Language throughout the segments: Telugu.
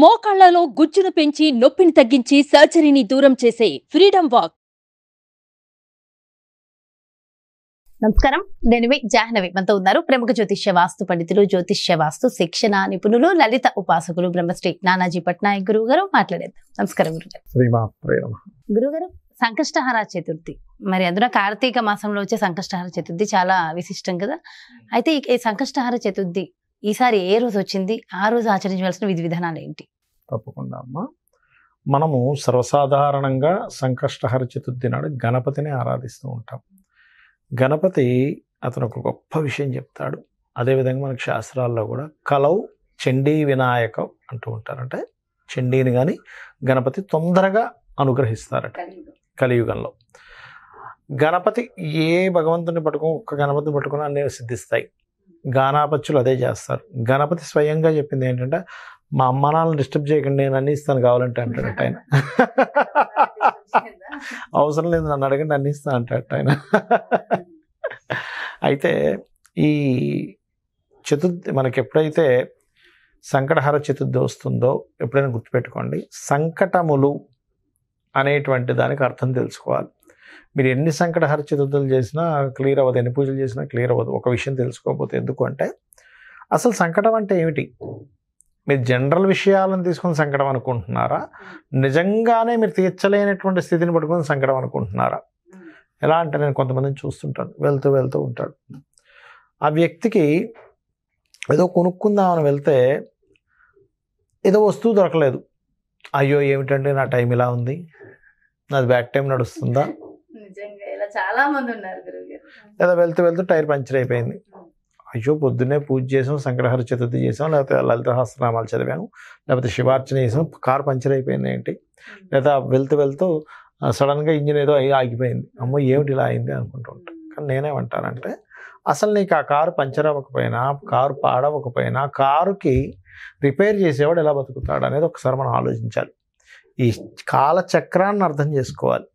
మోకాళ్లలో గుజ్జును పెంచి నొప్పిని తగ్గించి సర్జరీని దూరం చేసే ఫ్రీడమ్ వాక్ నమస్కారం నేను మీ జాహ్నవి మనతో ఉన్నారు ప్రముఖ జ్యోతిష్య వాస్తు పండితులు జ్యోతిష్య వాస్తు శిక్షణ నిపుణులు లలిత ఉపాసకులు బ్రహ్మశ్రీ నానాజీ పట్నాయక్ గురువు గారు మాట్లాడేద్దాం నమస్కారం గురుగారు గురుగారు సంకష్టహార చతుర్థి మరి అందులో కార్తీక మాసంలో వచ్చే సంకష్టహార చతుర్థి చాలా విశిష్టం కదా అయితే ఈ సంకష్టహార చతుర్థి ఈసారి ఏ రోజు వచ్చింది ఆ రోజు ఆచరించవలసిన విధి విధానాలు ఏంటి తప్పకుండా అమ్మా మనము సర్వసాధారణంగా సంకష్టహర చతుర్థి నాడు గణపతిని ఆరాధిస్తూ ఉంటాం గణపతి అతను ఒక గొప్ప విషయం చెప్తాడు అదేవిధంగా మనకు శాస్త్రాల్లో కూడా కలౌ చండీ వినాయకం అంటూ ఉంటారంటే చండీని కానీ గణపతి తొందరగా అనుగ్రహిస్తారట కలియుగంలో గణపతి ఏ భగవంతుని పట్టుకుని ఒక్క గణపతిని పట్టుకుని అన్నీ సిద్ధిస్తాయి గానాపత్యులు అదే చేస్తారు గణపతి స్వయంగా చెప్పింది ఏంటంటే మా అమ్మ నాన్నలు డిస్టర్బ్ చేయకండి నేను అన్ని ఇస్తాను కావాలంటే అంటాడట ఆయన అవసరం లేదు నన్ను అడగండి అన్ని ఇస్తాను అంటాడట ఆయన అయితే ఈ చతుర్థి మనకి ఎప్పుడైతే సంకటహార చతుర్థి వస్తుందో ఎప్పుడైనా గుర్తుపెట్టుకోండి సంకటములు అనేటువంటి దానికి అర్థం తెలుసుకోవాలి మీరు ఎన్ని సంకట చతుర్థులు చేసినా క్లియర్ అవ్వదు ఎన్ని పూజలు చేసినా క్లియర్ అవ్వదు ఒక విషయం తెలుసుకోకపోతే ఎందుకు అంటే అసలు సంకటం అంటే ఏమిటి మీరు జనరల్ విషయాలను తీసుకుని సంకటం అనుకుంటున్నారా నిజంగానే మీరు తీర్చలేనటువంటి స్థితిని పట్టుకుని సంకటం అనుకుంటున్నారా ఎలా అంటే నేను కొంతమందిని చూస్తుంటాను వెళ్తూ వెళ్తూ ఉంటాడు ఆ వ్యక్తికి ఏదో కొనుక్కుందామని వెళ్తే ఏదో వస్తువు దొరకలేదు అయ్యో ఏమిటండి నా టైం ఇలా ఉంది నాది బ్యాక్ టైం నడుస్తుందా చాలా మంది ఉన్నారు గురువుగారు లేదా వెళ్తూ వెళ్తూ టైర్ పంచర్ అయిపోయింది అయ్యో పొద్దున్నే పూజ చేసాం సంగ్రహార చతుర్థి చేసాం లేకపోతే లలిత హస్తనామాలు చదివాము లేకపోతే శివార్చన చేసాం కారు పంచర్ అయిపోయింది ఏంటి లేదా వెళ్తూ వెళ్తూ సడన్గా ఇంజిన్ ఏదో అయ్యి ఆగిపోయింది అమ్మో ఏమిటి ఇలా అయింది అనుకుంటూ ఉంటాను కానీ నేనేమంటానంటే అసలు నీకు ఆ కారు పంచర్ అవ్వకపోయినా కారు పాడవకపోయినా కారుకి రిపేర్ చేసేవాడు ఎలా బతుకుతాడు అనేది ఒకసారి మనం ఆలోచించాలి ఈ కాలచక్రాన్ని అర్థం చేసుకోవాలి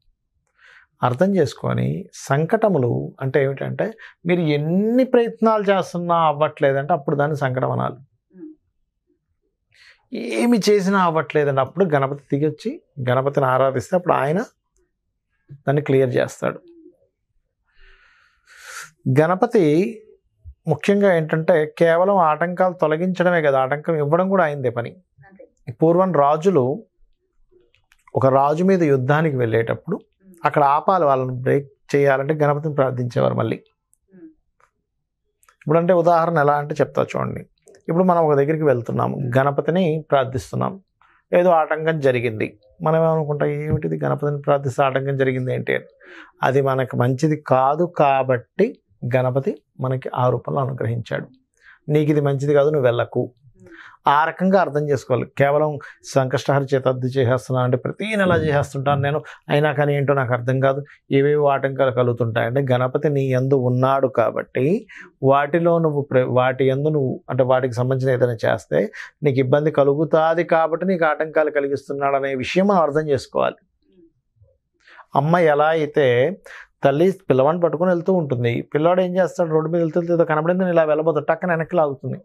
అర్థం చేసుకొని సంకటములు అంటే ఏమిటంటే మీరు ఎన్ని ప్రయత్నాలు చేస్తున్నా అవ్వట్లేదంటే అప్పుడు దాన్ని సంకటం అనాలి ఏమి చేసినా అవ్వట్లేదండి అప్పుడు గణపతి దిగొచ్చి గణపతిని ఆరాధిస్తే అప్పుడు ఆయన దాన్ని క్లియర్ చేస్తాడు గణపతి ముఖ్యంగా ఏంటంటే కేవలం ఆటంకాలు తొలగించడమే కదా ఆటంకం ఇవ్వడం కూడా అయిందే పని పూర్వం రాజులు ఒక రాజు మీద యుద్ధానికి వెళ్ళేటప్పుడు అక్కడ ఆపాలి వాళ్ళని బ్రేక్ చేయాలంటే గణపతిని ప్రార్థించేవారు మళ్ళీ ఇప్పుడంటే ఉదాహరణ ఎలా అంటే చెప్తా చూడండి ఇప్పుడు మనం ఒక దగ్గరికి వెళ్తున్నాము గణపతిని ప్రార్థిస్తున్నాం ఏదో ఆటంకం జరిగింది మనం ఏమనుకుంటాం ఏమిటిది గణపతిని ప్రార్థిస్తే ఆటంకం జరిగింది ఏంటి అని అది మనకు మంచిది కాదు కాబట్టి గణపతి మనకి ఆ రూపంలో అనుగ్రహించాడు నీకు ఇది మంచిది కాదు నువ్వు వెళ్ళకు ఆ రకంగా అర్థం చేసుకోవాలి కేవలం సంకష్టహర చేత అద్దె చేసేస్తున్నా అంటే ప్రతి నెల hmm. చేసేస్తుంటాను నేను అయినా కానీ ఏంటో నాకు అర్థం కాదు ఏవేవి ఆటంకాలు కలుగుతుంటాయి అంటే గణపతి నీ ఎందు ఉన్నాడు కాబట్టి వాటిలో నువ్వు వాటి ఎందు నువ్వు అంటే వాటికి సంబంధించిన ఏదైనా చేస్తే నీకు ఇబ్బంది కలుగుతుంది కాబట్టి నీకు ఆటంకాలు కలిగిస్తున్నాడు అనే విషయం మనం అర్థం చేసుకోవాలి అమ్మ ఎలా అయితే తల్లి పిల్లవాడిని పట్టుకొని వెళ్తూ ఉంటుంది పిల్లవాడు ఏం చేస్తాడు రోడ్డు మీద వెళ్తూ ఏదో కనబడింది ఇలా వెళ్ళబోతుంది టక్కన వెనక్కి లాగుతుంది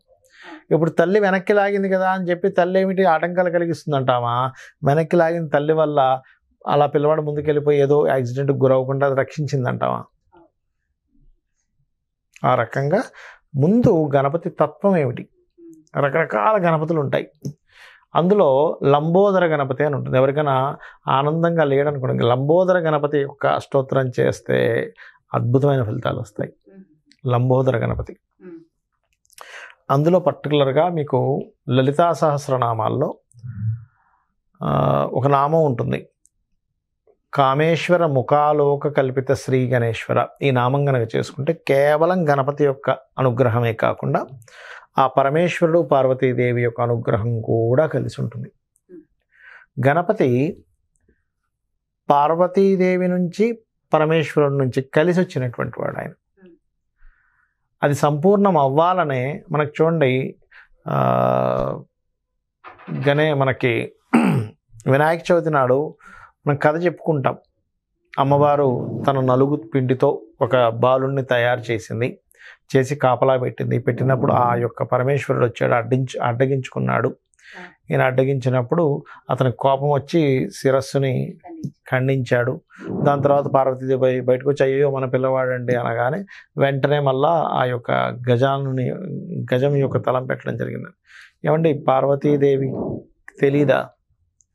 ఇప్పుడు తల్లి వెనక్కి లాగింది కదా అని చెప్పి తల్లి ఏమిటి ఆటంకాలు అంటామా వెనక్కి లాగిన తల్లి వల్ల అలా పిల్లవాడు ముందుకెళ్ళిపోయి ఏదో యాక్సిడెంట్కి గురవ్వకుండా రక్షించిందంటావా ఆ రకంగా ముందు గణపతి తత్వం ఏమిటి రకరకాల గణపతులు ఉంటాయి అందులో లంబోదర గణపతి అని ఉంటుంది ఎవరికైనా ఆనందంగా లేడనుకోండి లంబోదర గణపతి యొక్క అష్టోత్తరం చేస్తే అద్భుతమైన ఫలితాలు వస్తాయి లంబోదర గణపతి అందులో పర్టికులర్గా మీకు లలితా సహస్రనామాల్లో ఒక నామం ఉంటుంది కామేశ్వర ముఖాలోక కల్పిత శ్రీ గణేశ్వర ఈ నామం గనక చేసుకుంటే కేవలం గణపతి యొక్క అనుగ్రహమే కాకుండా ఆ పరమేశ్వరుడు పార్వతీదేవి యొక్క అనుగ్రహం కూడా కలిసి ఉంటుంది గణపతి పార్వతీదేవి నుంచి పరమేశ్వరుడి నుంచి కలిసి వచ్చినటువంటి వాడు ఆయన అది సంపూర్ణం అవ్వాలనే మనకు చూడండి గనే మనకి వినాయక చవితి నాడు మనం కథ చెప్పుకుంటాం అమ్మవారు తన నలుగు పిండితో ఒక బాలుణ్ణి తయారు చేసింది చేసి కాపలా పెట్టింది పెట్టినప్పుడు ఆ యొక్క పరమేశ్వరుడు వచ్చాడు అడ్డించు అడ్డగించుకున్నాడు ఈయన అడ్డగించినప్పుడు అతనికి కోపం వచ్చి శిరస్సుని ఖండించాడు దాని తర్వాత పార్వతీదేవి బయటకు వచ్చి అయ్యో మన పిల్లవాడండి అనగానే వెంటనే మళ్ళా ఆ యొక్క గజాన్ని గజం యొక్క తలం పెట్టడం జరిగింది ఏమండి పార్వతీదేవి తెలీదా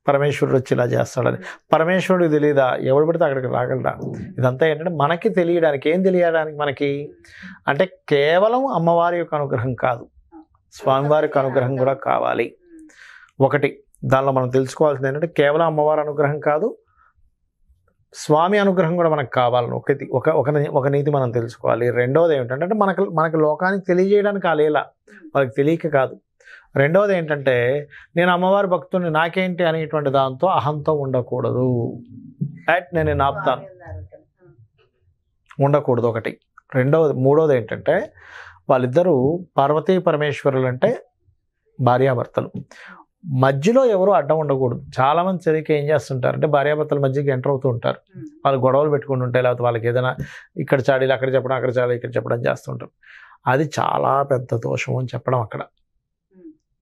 పరమేశ్వరుడు వచ్చి ఇలా చేస్తాడని పరమేశ్వరుడు తెలియదా ఎవడు పడితే అక్కడికి రాగలరా ఇదంతా ఏంటంటే మనకి తెలియడానికి ఏం తెలియడానికి మనకి అంటే కేవలం అమ్మవారి యొక్క అనుగ్రహం కాదు స్వామివారి యొక్క అనుగ్రహం కూడా కావాలి ఒకటి దానిలో మనం తెలుసుకోవాల్సింది ఏంటంటే కేవలం అమ్మవారి అనుగ్రహం కాదు స్వామి అనుగ్రహం కూడా మనకు కావాలని ఒకటి ఒక ఒక ఒక నీతి మనం తెలుసుకోవాలి రెండవది ఏమిటంటే మనకు మనకు లోకానికి తెలియజేయడానికి అలేలా వాళ్ళకి తెలియక కాదు రెండవది ఏంటంటే నేను అమ్మవారి భక్తుని నాకేంటి అనేటువంటి దాంతో అహంతో ఉండకూడదు అట్ నేను ఆపుతాను ఉండకూడదు ఒకటి రెండవది మూడవది ఏంటంటే వాళ్ళిద్దరూ పార్వతీ పరమేశ్వరులు అంటే భార్యాభర్తలు మధ్యలో ఎవరు అడ్డం ఉండకూడదు చాలామంది సరిగ్గా ఏం చేస్తుంటారు అంటే భార్యాభర్తల మధ్యకి ఎంటర్ అవుతూ ఉంటారు వాళ్ళు గొడవలు పెట్టుకుని ఉంటాయి లేకపోతే వాళ్ళకి ఏదైనా ఇక్కడ చాడీలు అక్కడ చెప్పడం అక్కడ చాడీలు ఇక్కడ చెప్పడం చేస్తుంటారు అది చాలా పెద్ద దోషం అని చెప్పడం అక్కడ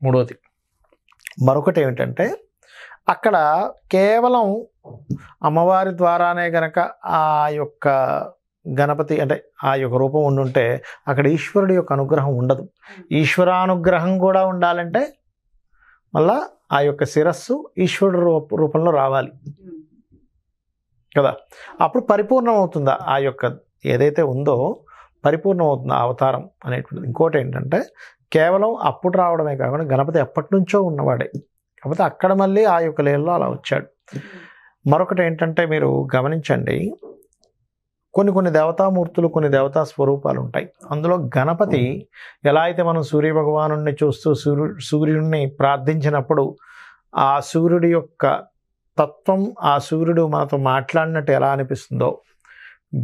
మూడవది మరొకటి ఏమిటంటే అక్కడ కేవలం అమ్మవారి ద్వారానే గనక ఆ యొక్క గణపతి అంటే ఆ యొక్క రూపం ఉండుంటే అక్కడ ఈశ్వరుడి యొక్క అనుగ్రహం ఉండదు ఈశ్వరానుగ్రహం కూడా ఉండాలంటే మళ్ళా ఆ యొక్క శిరస్సు ఈశ్వరుడు రూప రూపంలో రావాలి కదా అప్పుడు పరిపూర్ణం అవుతుందా ఆ యొక్క ఏదైతే ఉందో పరిపూర్ణం అవుతుందా అవతారం అనేటువంటిది ఇంకోటి ఏంటంటే కేవలం అప్పుడు రావడమే కాకుండా గణపతి ఎప్పటి నుంచో ఉన్నవాడే కాకపోతే అక్కడ మళ్ళీ ఆ యొక్క లేల్లో అలా వచ్చాడు మరొకటి ఏంటంటే మీరు గమనించండి కొన్ని కొన్ని దేవతామూర్తులు కొన్ని దేవతా స్వరూపాలు ఉంటాయి అందులో గణపతి ఎలా అయితే మనం సూర్య చూస్తూ సూర్యు సూర్యుడిని ప్రార్థించినప్పుడు ఆ సూర్యుడి యొక్క తత్వం ఆ సూర్యుడు మనతో మాట్లాడినట్టు ఎలా అనిపిస్తుందో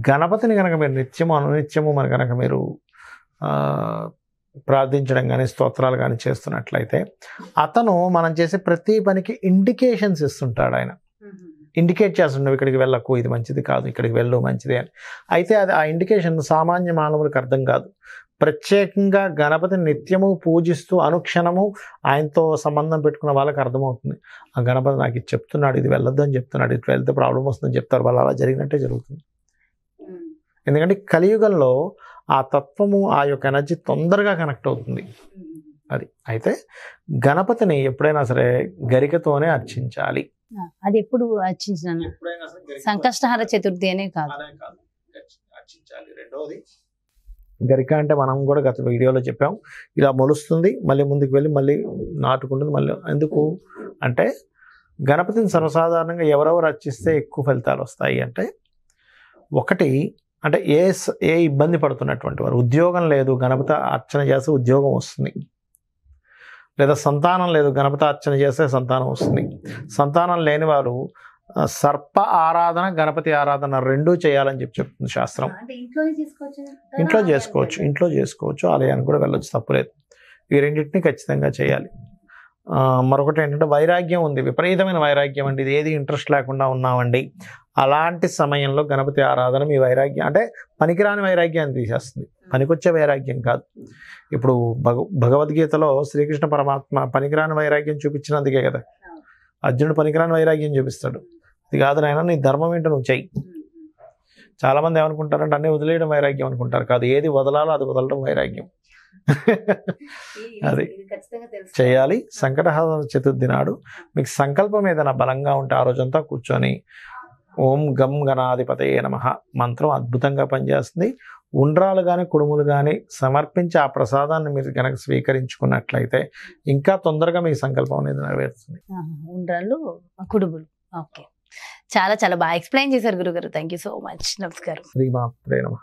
గణపతిని కనుక మీరు నిత్యము అనునిత్యము మన కనుక మీరు ప్రార్థించడం కానీ స్తోత్రాలు కానీ చేస్తున్నట్లయితే అతను మనం చేసే ప్రతి పనికి ఇండికేషన్స్ ఇస్తుంటాడు ఆయన ఇండికేట్ చేస్తున్నావు ఇక్కడికి వెళ్ళకు ఇది మంచిది కాదు ఇక్కడికి వెళ్ళు మంచిది అని అయితే అది ఆ ఇండికేషన్ సామాన్య మానవులకు అర్థం కాదు ప్రత్యేకంగా గణపతిని నిత్యము పూజిస్తూ అనుక్షణము ఆయనతో సంబంధం పెట్టుకున్న వాళ్ళకి అర్థమవుతుంది ఆ గణపతి నాకు ఇది చెప్తున్నాడు ఇది వెళ్ళొద్దు అని చెప్తున్నాడు ఇటు వెళ్తే ప్రాబ్లం వస్తుందని చెప్తారు వాళ్ళు అలా జరిగినట్టే జరుగుతుంది ఎందుకంటే కలియుగంలో ఆ తత్వము ఆ యొక్క ఎనర్జీ తొందరగా కనెక్ట్ అవుతుంది అది అయితే గణపతిని ఎప్పుడైనా సరే గరికతోనే అర్చించాలి అది ఎప్పుడు అర్చించిన సంకష్టహార చతుర్థి అనే కాదు రెండవది గరిక అంటే మనం కూడా గత వీడియోలో చెప్పాం ఇలా మొలుస్తుంది మళ్ళీ ముందుకు వెళ్ళి మళ్ళీ నాటుకుంటుంది మళ్ళీ ఎందుకు అంటే గణపతిని సర్వసాధారణంగా ఎవరెవరు అర్చిస్తే ఎక్కువ ఫలితాలు వస్తాయి అంటే ఒకటి అంటే ఏ ఏ ఇబ్బంది పడుతున్నటువంటి వారు ఉద్యోగం లేదు గణపతి అర్చన చేస్తే ఉద్యోగం వస్తుంది లేదా సంతానం లేదు గణపతార్చన చేస్తే సంతానం వస్తుంది సంతానం లేని వారు సర్ప ఆరాధన గణపతి ఆరాధన రెండూ చేయాలని చెప్పి చెప్తుంది శాస్త్రం ఇంట్లో చేసుకోవచ్చు ఇంట్లో చేసుకోవచ్చు ఆలయానికి కూడా వెళ్ళొచ్చు తప్పులేదు ఈ రెండింటినీ ఖచ్చితంగా చేయాలి మరొకటి ఏంటంటే వైరాగ్యం ఉంది విపరీతమైన వైరాగ్యం అండి ఇది ఏది ఇంట్రెస్ట్ లేకుండా ఉన్నామండి అలాంటి సమయంలో గణపతి ఆరాధన మీ వైరాగ్యం అంటే పనికిరాని వైరాగ్యాన్ని తీసేస్తుంది పనికొచ్చే వైరాగ్యం కాదు ఇప్పుడు భగ భగవద్గీతలో శ్రీకృష్ణ పరమాత్మ పనికిరాని వైరాగ్యం చూపించినందుకే కదా అర్జునుడు పనికిరాని వైరాగ్యం చూపిస్తాడు ఇది కాదు నాయన నీ ధర్మం ఏంటో నువ్వు చెయ్యి చాలామంది ఏమనుకుంటారంటే అన్నీ వదిలేయడం వైరాగ్యం అనుకుంటారు కాదు ఏది వదలాలో అది వదలడం వైరాగ్యం అది చేయాలి సంకటహార చతుర్థి నాడు మీకు సంకల్పం ఏదైనా బలంగా ఉంటే ఆ రోజంతా కూర్చొని ఓం గం గణాధిపతయే నమ మంత్రం అద్భుతంగా పనిచేస్తుంది ఉండ్రాలు కానీ కుడుములు కానీ సమర్పించి ఆ ప్రసాదాన్ని మీరు కనుక స్వీకరించుకున్నట్లయితే ఇంకా తొందరగా మీ సంకల్పం అనేది నెరవేరుతుంది ఉండ్రాలు కుడుములు ఓకే చాలా చాలా బాగా ఎక్స్ప్లెయిన్ చేశారు గురుగారు థ్యాంక్ యూ సో మచ్ నమస్కారం శ్రీమాత్రే ప్రేమ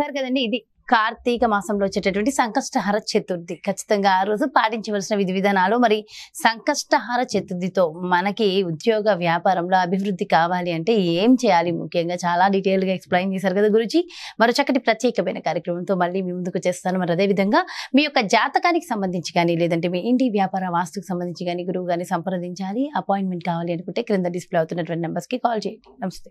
సార్ కదండి ఇది కార్తీక మాసంలో వచ్చేటటువంటి సంకష్టహర చతుర్థి ఖచ్చితంగా ఆ రోజు పాటించవలసిన విధి విధానాలు మరి సంకష్టహర చతుర్థితో మనకి ఉద్యోగ వ్యాపారంలో అభివృద్ధి కావాలి అంటే ఏం చేయాలి ముఖ్యంగా చాలా డీటెయిల్గా ఎక్స్ప్లెయిన్ చేశారు కదా గురించి మరో చక్కటి ప్రత్యేకమైన కార్యక్రమంతో మళ్ళీ మీ ముందుకు చేస్తాను మరి అదేవిధంగా మీ యొక్క జాతకానికి సంబంధించి కానీ లేదంటే మీ ఇంటి వ్యాపార వాస్తుకు సంబంధించి కానీ గురువు కానీ సంప్రదించాలి అపాయింట్మెంట్ కావాలి అనుకుంటే క్రింద డిస్ప్లే అవుతున్నటువంటి నెంబర్స్కి కాల్ చేయండి నమస్తే